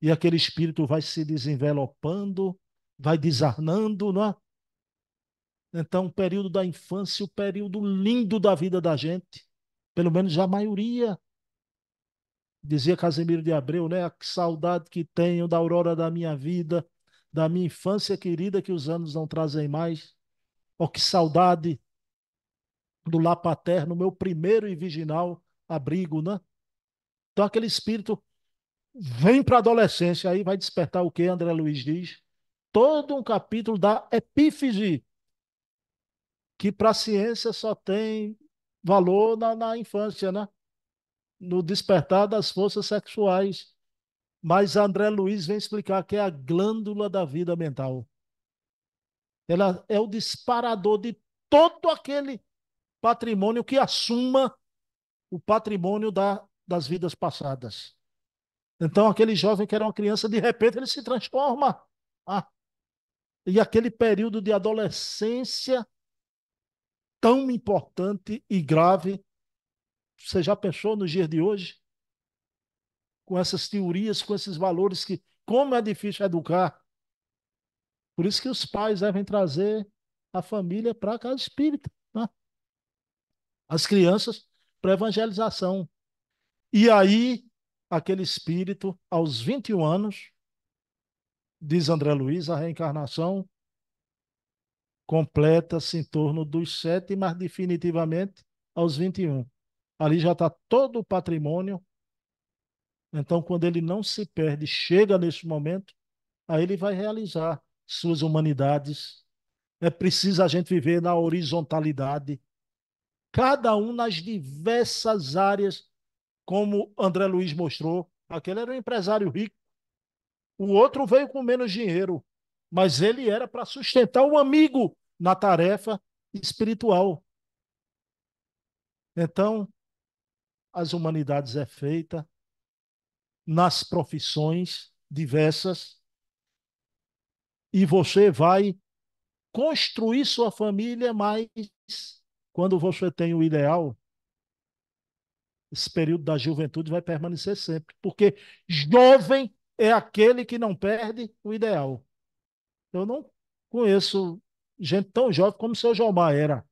E aquele espírito vai se desenvelopando, vai desarnando, não é? Então, o período da infância, o período lindo da vida da gente, pelo menos a maioria. Dizia Casemiro de Abreu, né? Que saudade que tenho da aurora da minha vida, da minha infância querida que os anos não trazem mais. Oh, que saudade do lá paterno, meu primeiro e virginal abrigo, né? Então, aquele espírito vem para a adolescência, aí vai despertar o que André Luiz diz? Todo um capítulo da epífise que para a ciência só tem valor na, na infância, né? no despertar das forças sexuais. Mas André Luiz vem explicar que é a glândula da vida mental. Ela é o disparador de todo aquele patrimônio que assuma o patrimônio da, das vidas passadas. Então, aquele jovem que era uma criança, de repente ele se transforma. Ah, e aquele período de adolescência tão importante e grave. Você já pensou nos dias de hoje? Com essas teorias, com esses valores que como é difícil educar. Por isso que os pais devem trazer a família para a casa espírita, né? as crianças para evangelização. E aí, aquele espírito, aos 21 anos, diz André Luiz, a reencarnação completa-se em torno dos sete, mas definitivamente aos 21. Ali já está todo o patrimônio. Então, quando ele não se perde, chega nesse momento, aí ele vai realizar suas humanidades. É preciso a gente viver na horizontalidade, cada um nas diversas áreas, como André Luiz mostrou. Aquele era um empresário rico, o outro veio com menos dinheiro, mas ele era para sustentar o amigo na tarefa espiritual. Então, as humanidades é feita nas profissões diversas e você vai construir sua família, mas quando você tem o ideal, esse período da juventude vai permanecer sempre, porque jovem é aquele que não perde o ideal. Eu não conheço gente tão jovem como o seu Jomar era,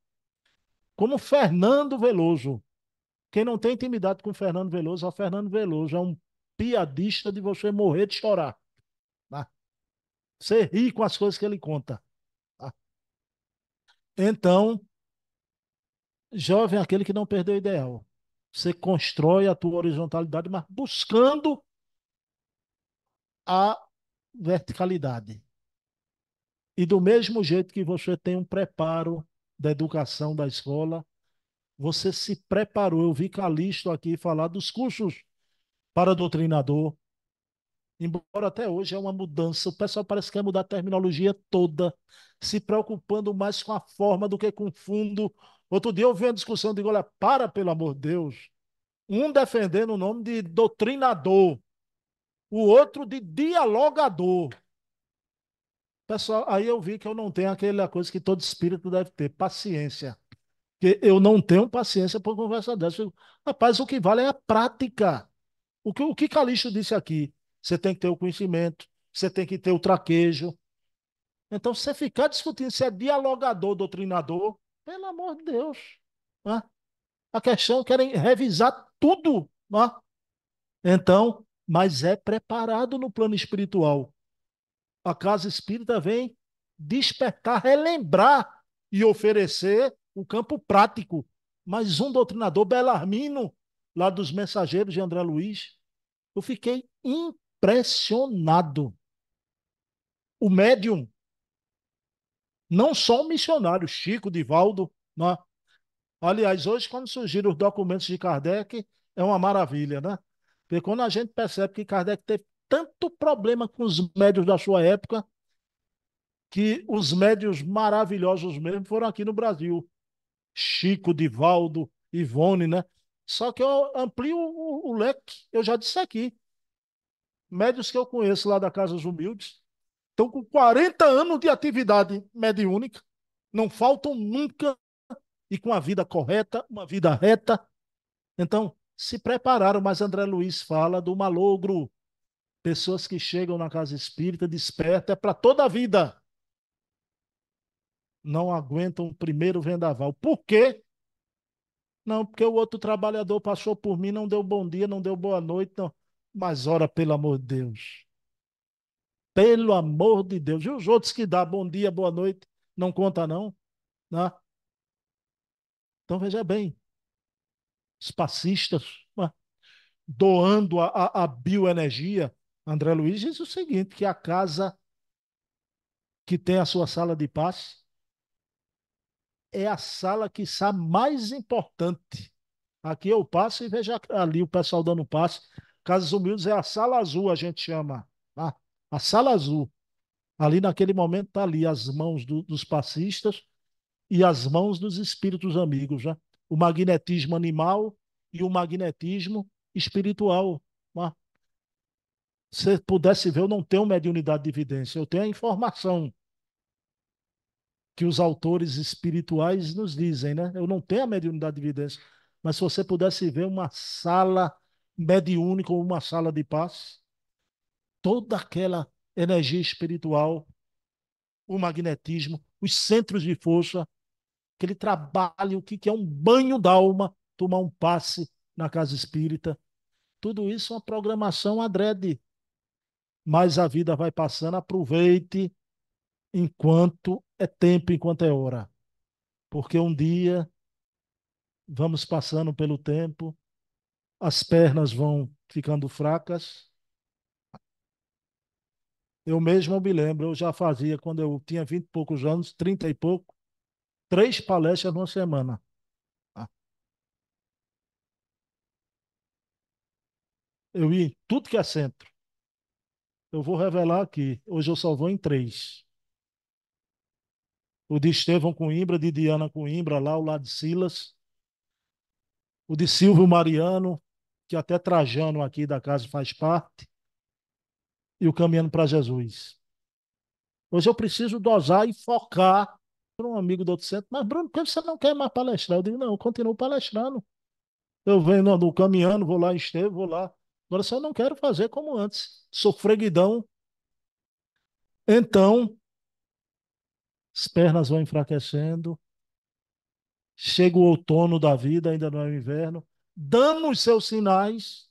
como Fernando Veloso. Quem não tem intimidade com Fernando Veloso, é Fernando Veloso é um piadista de você morrer de chorar. Tá? Você ri com as coisas que ele conta. Tá? Então, jovem é aquele que não perdeu o ideal. Você constrói a tua horizontalidade, mas buscando a verticalidade. E do mesmo jeito que você tem um preparo da educação da escola, você se preparou. Eu vi Calixto aqui falar dos cursos para doutrinador. Embora até hoje é uma mudança, o pessoal parece que quer mudar a terminologia toda, se preocupando mais com a forma do que com o fundo. Outro dia eu vi uma discussão, digo, olha, para, pelo amor de Deus. Um defendendo o nome de doutrinador, o outro de dialogador. Pessoal, aí eu vi que eu não tenho aquela coisa que todo espírito deve ter, paciência. Que eu não tenho paciência para conversa dessa. Eu, rapaz, o que vale é a prática. O que, o que Calixto disse aqui? Você tem que ter o conhecimento, você tem que ter o traquejo. Então, você ficar discutindo se é dialogador, doutrinador, pelo amor de Deus. Né? A questão é querem revisar tudo. Né? Então, mas é preparado no plano espiritual. A casa espírita vem despertar, relembrar e oferecer o campo prático. Mas um doutrinador belarmino, lá dos mensageiros de André Luiz, eu fiquei impressionado. O médium, não só o missionário Chico, Divaldo, né? aliás, hoje, quando surgiram os documentos de Kardec, é uma maravilha, né? Porque quando a gente percebe que Kardec teve tanto problema com os médios da sua época que os médios maravilhosos mesmo foram aqui no Brasil. Chico, Divaldo, Ivone, né? Só que eu amplio o, o, leque, eu já disse aqui. Médios que eu conheço lá da Casas Humildes estão com 40 anos de atividade mediúnica, não faltam nunca, e com a vida correta, uma vida reta. Então, se prepararam, mas André Luiz fala do malogro, Pessoas que chegam na casa espírita desperta é para toda a vida. Não aguentam o primeiro vendaval. Por quê? Não, porque o outro trabalhador passou por mim, não deu bom dia, não deu boa noite, não. Mas ora, pelo amor de Deus. Pelo amor de Deus. E os outros que dá bom dia, boa noite, não conta não, né? Então veja bem, os passistas né, doando a, a, a bioenergia, André Luiz diz o seguinte: que a casa que tem a sua sala de passe é a sala que está mais importante. Aqui eu passo e vejo ali o pessoal dando passe. Casas Humildes é a sala azul, a gente chama. Tá? A sala azul. Ali naquele momento está ali as mãos do, dos passistas e as mãos dos espíritos amigos. Né? O magnetismo animal e o magnetismo espiritual você pudesse ver, eu não tenho mediunidade de evidência, eu tenho a informação que os autores espirituais nos dizem, né? Eu não tenho a mediunidade de evidência, mas se você pudesse ver uma sala mediúnica ou uma sala de paz, toda aquela energia espiritual, o magnetismo, os centros de força, aquele trabalho, o que, que é um banho d'alma, tomar um passe na casa espírita, tudo isso é uma programação adrede mas a vida vai passando, aproveite enquanto é tempo, enquanto é hora. Porque um dia vamos passando pelo tempo, as pernas vão ficando fracas. Eu mesmo me lembro, eu já fazia quando eu tinha vinte e poucos anos, trinta e pouco, três palestras numa semana. Eu ia em tudo que é centro. Eu vou revelar aqui. Hoje eu só vou em três. O de Estevão Coimbra, de Diana Coimbra, lá o lado de Silas. O de Silvio Mariano, que até Trajano aqui da casa faz parte. E o Caminhando para Jesus. Hoje eu preciso dosar e focar para um amigo do outro centro. Mas, Bruno, por que você não quer mais palestrar? Eu digo, não, eu continuo palestrando. Eu venho no, no caminhando, vou lá em Estevão, vou lá Agora só não quero fazer como antes. Sofreguidão. Então, as pernas vão enfraquecendo. Chega o outono da vida, ainda não é o inverno. os seus sinais.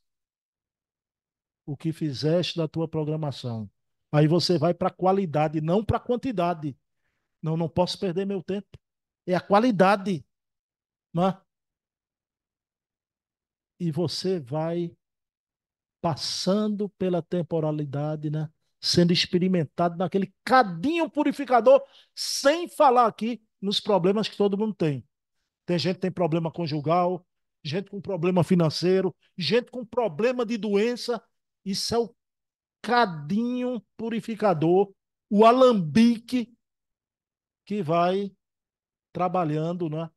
O que fizeste da tua programação. Aí você vai para a qualidade, não para a quantidade. Não, não posso perder meu tempo. É a qualidade. É? E você vai passando pela temporalidade, né? sendo experimentado naquele cadinho purificador, sem falar aqui nos problemas que todo mundo tem. Tem gente que tem problema conjugal, gente com problema financeiro, gente com problema de doença. Isso é o cadinho purificador, o alambique que vai trabalhando né?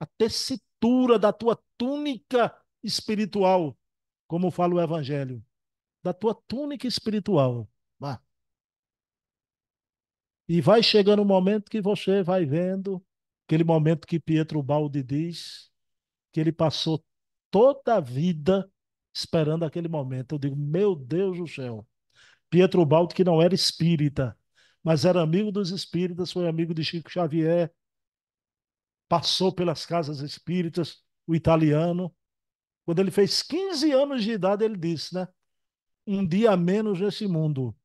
a tessitura da tua túnica espiritual como fala o Evangelho, da tua túnica espiritual. Vá. E vai chegando o um momento que você vai vendo aquele momento que Pietro Baldi diz que ele passou toda a vida esperando aquele momento. Eu digo, meu Deus do céu. Pietro Baldi, que não era espírita, mas era amigo dos espíritas, foi amigo de Chico Xavier, passou pelas casas espíritas, o italiano, quando ele fez 15 anos de idade, ele disse, né? Um dia a menos nesse mundo.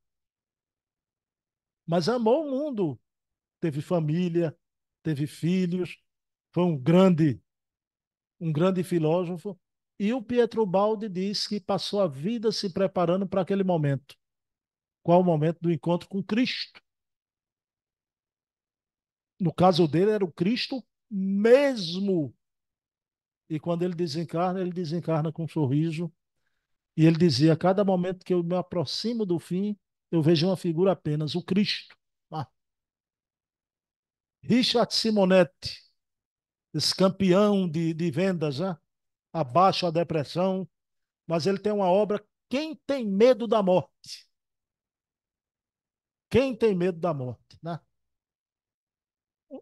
Mas amou o mundo. Teve família, teve filhos, foi um grande um grande filósofo. E o Pietro Baldi diz que passou a vida se preparando para aquele momento. Qual o momento do encontro com Cristo? No caso dele, era o Cristo mesmo. E quando ele desencarna, ele desencarna com um sorriso. E ele dizia: a cada momento que eu me aproximo do fim, eu vejo uma figura apenas, o Cristo. Ah. Richard Simonetti, esse campeão de, de vendas, né? abaixo a depressão, mas ele tem uma obra Quem tem medo da morte? Quem tem medo da morte, né?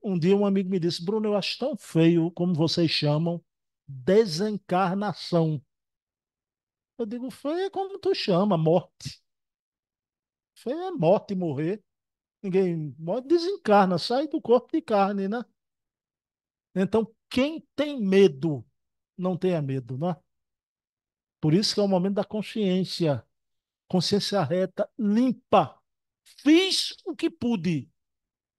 Um dia um amigo me disse, Bruno, eu acho tão feio como vocês chamam desencarnação. Eu digo, foi é como tu chama, morte. Foi é morte morrer. Ninguém morre, desencarna, sai do corpo de carne, né? Então, quem tem medo, não tenha medo, né? Por isso que é o momento da consciência. Consciência reta, limpa. Fiz o que pude.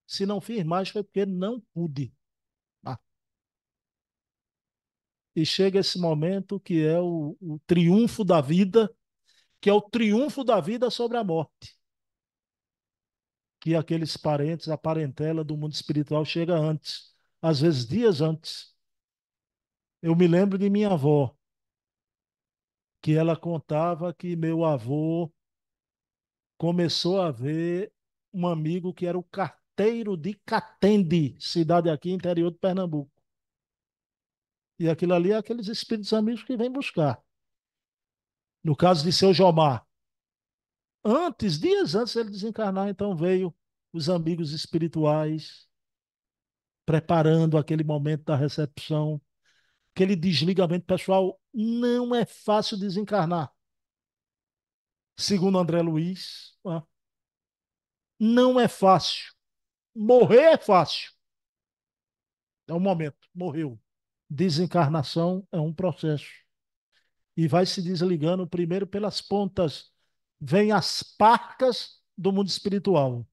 Se não fiz mais, foi porque não pude. e chega esse momento que é o, o triunfo da vida, que é o triunfo da vida sobre a morte. Que aqueles parentes, a parentela do mundo espiritual chega antes, às vezes dias antes. Eu me lembro de minha avó, que ela contava que meu avô começou a ver um amigo que era o carteiro de Catende, cidade aqui interior de Pernambuco. E aquilo ali é aqueles espíritos amigos que vêm buscar. No caso de seu Jomar, antes, dias antes ele desencarnar, então veio os amigos espirituais preparando aquele momento da recepção, aquele desligamento pessoal. Não é fácil desencarnar. Segundo André Luiz, não é fácil. Morrer é fácil. É o momento, morreu desencarnação é um processo. E vai se desligando primeiro pelas pontas. Vem as parcas do mundo espiritual.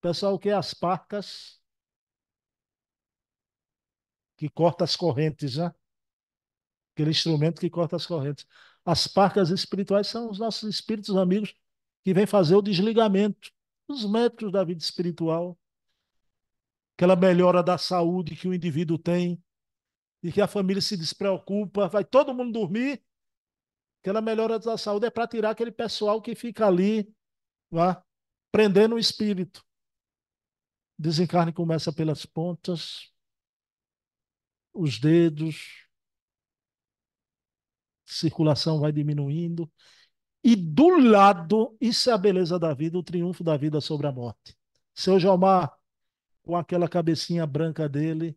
Pessoal, o que é as parcas? Que corta as correntes, né? Aquele instrumento que corta as correntes. As parcas espirituais são os nossos espíritos amigos que vêm fazer o desligamento dos métodos da vida espiritual, aquela melhora da saúde que o indivíduo tem, e que a família se despreocupa, vai todo mundo dormir, aquela melhora da saúde é para tirar aquele pessoal que fica ali, lá, é? prendendo o espírito. Desencarne começa pelas pontas, os dedos, circulação vai diminuindo. E do lado, isso é a beleza da vida, o triunfo da vida sobre a morte. Seu Jomar com aquela cabecinha branca dele,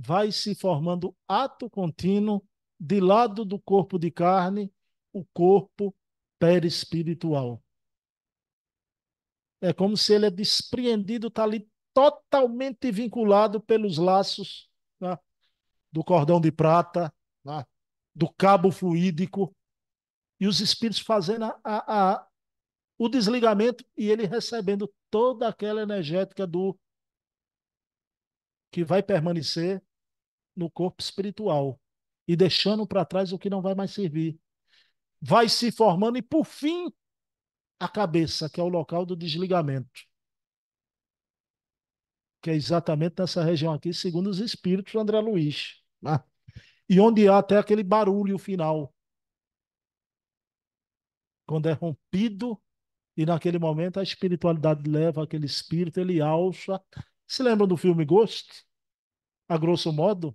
vai se formando ato contínuo de lado do corpo de carne, o corpo perispiritual. É como se ele é despreendido, está ali totalmente vinculado pelos laços né? do cordão de prata, né? do cabo fluídico, e os espíritos fazendo a, a, a, o desligamento e ele recebendo toda aquela energética do que vai permanecer no corpo espiritual e deixando para trás o que não vai mais servir. Vai se formando e, por fim, a cabeça, que é o local do desligamento. Que é exatamente nessa região aqui, segundo os espíritos André Luiz. Né? E onde há até aquele barulho final. Quando é rompido, e naquele momento a espiritualidade leva aquele espírito, ele alça. Se lembram do filme Ghost? A grosso modo,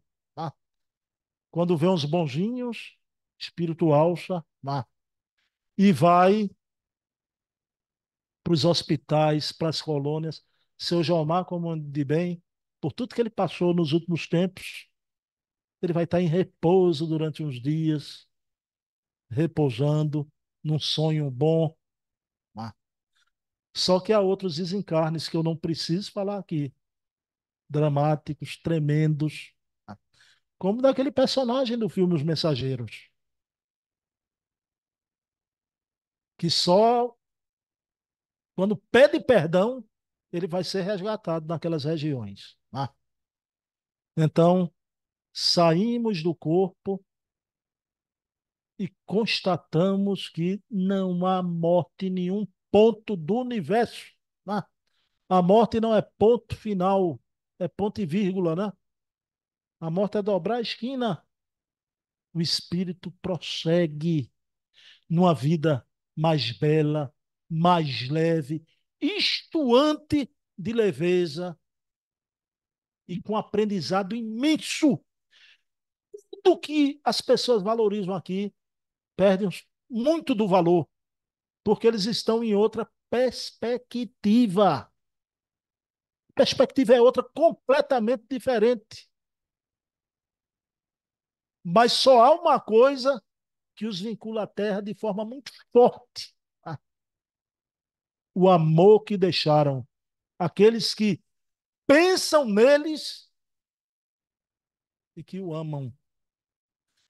quando vê uns bonzinhos, espírito alça, E vai para os hospitais, para as colônias. Seu Jomar, como de bem, por tudo que ele passou nos últimos tempos, ele vai estar tá em repouso durante uns dias, repousando num sonho bom. Só que há outros desencarnes que eu não preciso falar aqui, dramáticos, tremendos, como daquele personagem do filme Os Mensageiros. Que só quando pede perdão, ele vai ser resgatado naquelas regiões. Né? Então, saímos do corpo e constatamos que não há morte em nenhum ponto do universo. Né? A morte não é ponto final, é ponto e vírgula, né? A morte é dobrar a esquina. O espírito prossegue numa vida mais bela, mais leve, estuante de leveza e com aprendizado imenso. Tudo que as pessoas valorizam aqui perdem muito do valor, porque eles estão em outra perspectiva. perspectiva é outra, completamente diferente. Mas só há uma coisa que os vincula à terra de forma muito forte: o amor que deixaram aqueles que pensam neles e que o amam.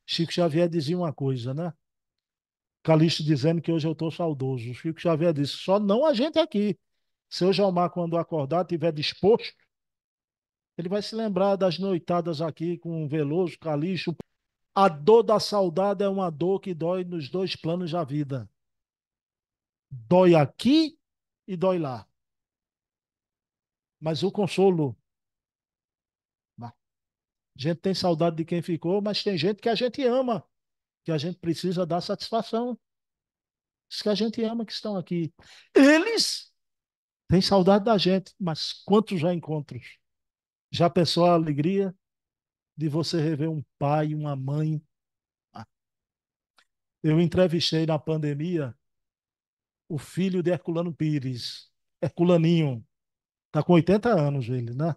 Chico Xavier dizia uma coisa, né? Calixto dizendo que hoje eu estou saudoso. Chico Xavier disse: só não a gente aqui. Seu Jalmar, quando acordar, tiver disposto, ele vai se lembrar das noitadas aqui com o Veloso, Calixto. A dor da saudade é uma dor que dói nos dois planos da vida. Dói aqui e dói lá. Mas o consolo. A gente tem saudade de quem ficou, mas tem gente que a gente ama, que a gente precisa dar satisfação. Os que a gente ama que estão aqui. Eles têm saudade da gente, mas quantos já encontros? Já pensou a alegria de você rever um pai, uma mãe. Eu entrevistei na pandemia o filho de Herculano Pires, Herculaninho, está com 80 anos ele, né?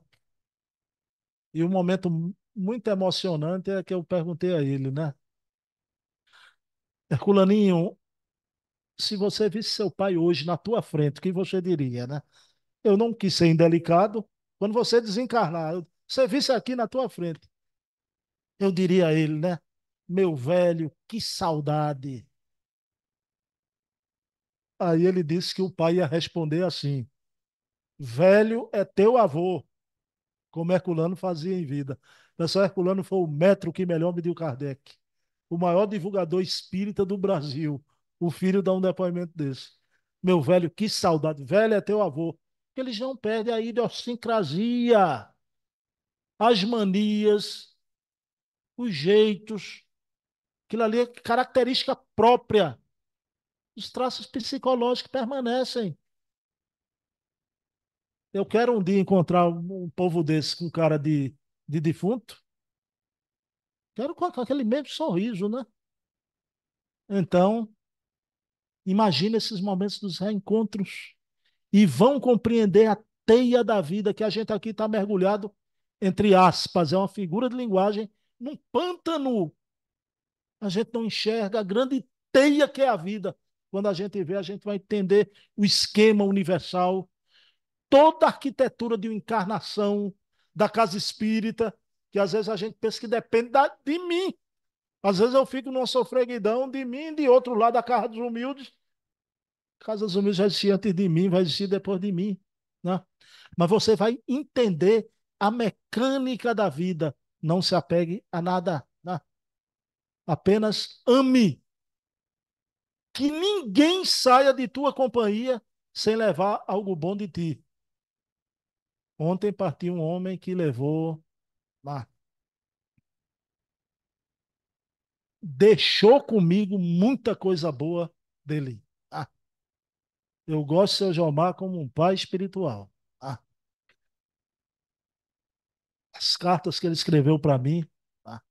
E um momento muito emocionante é que eu perguntei a ele, né? Herculaninho, se você visse seu pai hoje na tua frente, o que você diria, né? Eu não quis ser indelicado. Quando você desencarnar, você visse aqui na tua frente, eu diria a ele, né? Meu velho, que saudade. Aí ele disse que o pai ia responder assim: Velho é teu avô, como Herculano fazia em vida. Pessoal, Herculano foi o metro que melhor mediu Kardec, o maior divulgador espírita do Brasil. O filho dá um depoimento desse. Meu velho, que saudade. Velho é teu avô. Eles não perdem a idiosincrasia, as manias, os jeitos, aquilo ali é característica própria. Os traços psicológicos permanecem. Eu quero um dia encontrar um povo desse com cara de, de defunto. Quero com aquele mesmo sorriso, né? Então, imagina esses momentos dos reencontros e vão compreender a teia da vida que a gente aqui está mergulhado, entre aspas, é uma figura de linguagem num pântano. A gente não enxerga a grande teia que é a vida. Quando a gente vê, a gente vai entender o esquema universal, toda a arquitetura de uma encarnação da casa espírita, que às vezes a gente pensa que depende da, de mim. Às vezes eu fico numa sofreguidão de mim de outro lado da casa dos humildes. A casa dos humildes vai existir antes de mim, vai existir depois de mim. Né? Mas você vai entender a mecânica da vida, não se apegue a nada. Né? Apenas ame. Que ninguém saia de tua companhia sem levar algo bom de ti. Ontem partiu um homem que levou lá. Deixou comigo muita coisa boa dele. Ah, eu gosto de seu Jomar como um pai espiritual. as cartas que ele escreveu para mim, tá?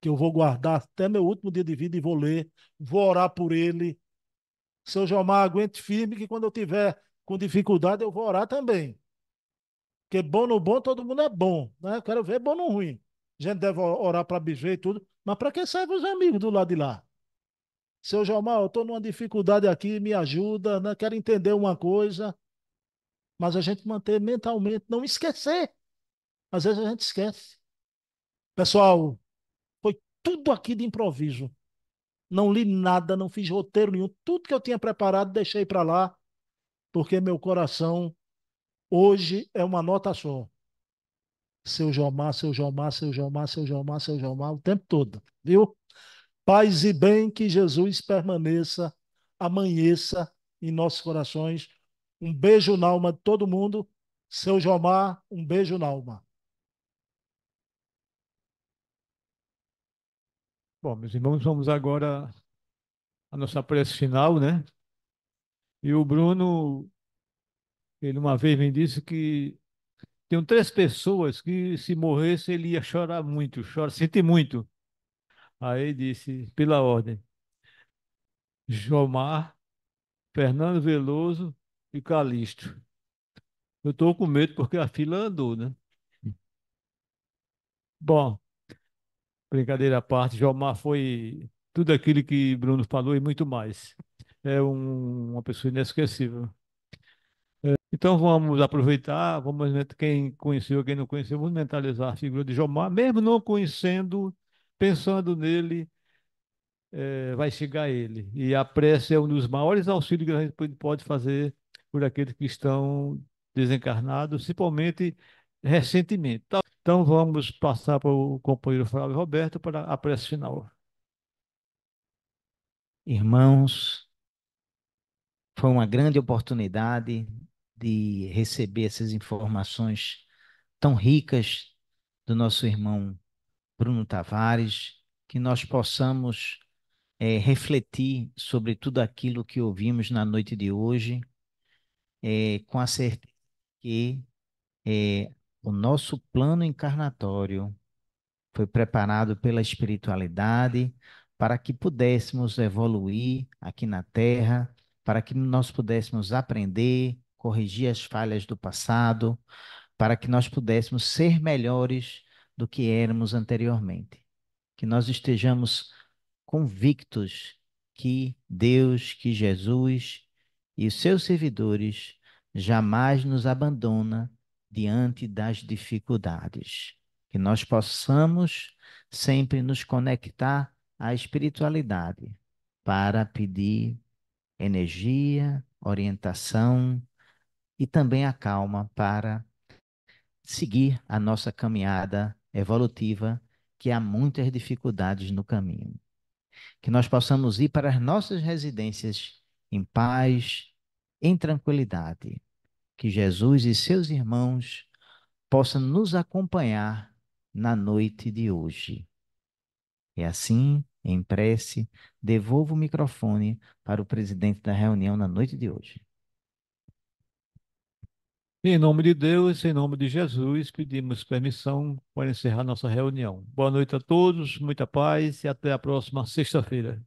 que eu vou guardar até meu último dia de vida e vou ler, vou orar por ele. Seu Jomar, aguente firme que quando eu tiver com dificuldade eu vou orar também. Porque bom no bom todo mundo é bom, né? Eu quero ver bom no ruim. A gente deve orar para BG e tudo, mas para que serve os amigos do lado de lá? Seu Jomar, eu estou numa dificuldade aqui, me ajuda, né? quero entender uma coisa. Mas a gente manter mentalmente, não esquecer às vezes a gente esquece. Pessoal, foi tudo aqui de improviso. Não li nada, não fiz roteiro nenhum. Tudo que eu tinha preparado deixei para lá, porque meu coração hoje é uma nota só. Seu Jomar, seu Jomar, seu Jomar, seu Jomar, seu Jomar, o tempo todo, viu? Paz e bem que Jesus permaneça, amanheça em nossos corações. Um beijo na alma de todo mundo. Seu Jomar, um beijo na alma. Bom, meus irmãos, vamos agora à nossa prece final, né? E o Bruno, ele uma vez me disse que tem três pessoas que se morresse ele ia chorar muito, chora, sente muito. Aí disse, pela ordem, Jomar, Fernando Veloso e Calixto. Eu estou com medo porque a fila andou, né? Hum. Bom, Brincadeira à parte, Jomar foi tudo aquilo que Bruno falou e muito mais. É um, uma pessoa inesquecível. É, então vamos aproveitar, vamos né, quem conheceu, quem não conheceu, vamos mentalizar a figura de Jomar, mesmo não conhecendo, pensando nele, é, vai chegar a ele. E a prece é um dos maiores auxílios que a gente pode fazer por aqueles que estão desencarnados, principalmente recentemente. Então vamos passar para o companheiro Flávio Roberto para a prece final. Irmãos, foi uma grande oportunidade de receber essas informações tão ricas do nosso irmão Bruno Tavares, que nós possamos é, refletir sobre tudo aquilo que ouvimos na noite de hoje, é, com a certeza que é, o nosso plano encarnatório foi preparado pela espiritualidade para que pudéssemos evoluir aqui na Terra, para que nós pudéssemos aprender, corrigir as falhas do passado, para que nós pudéssemos ser melhores do que éramos anteriormente. Que nós estejamos convictos que Deus, que Jesus e os seus servidores jamais nos abandona diante das dificuldades. Que nós possamos sempre nos conectar à espiritualidade para pedir energia, orientação e também a calma para seguir a nossa caminhada evolutiva, que há muitas dificuldades no caminho. Que nós possamos ir para as nossas residências em paz, em tranquilidade que Jesus e seus irmãos possam nos acompanhar na noite de hoje. E assim, em prece, devolvo o microfone para o presidente da reunião na noite de hoje. Em nome de Deus, em nome de Jesus, pedimos permissão para encerrar nossa reunião. Boa noite a todos, muita paz e até a próxima sexta-feira.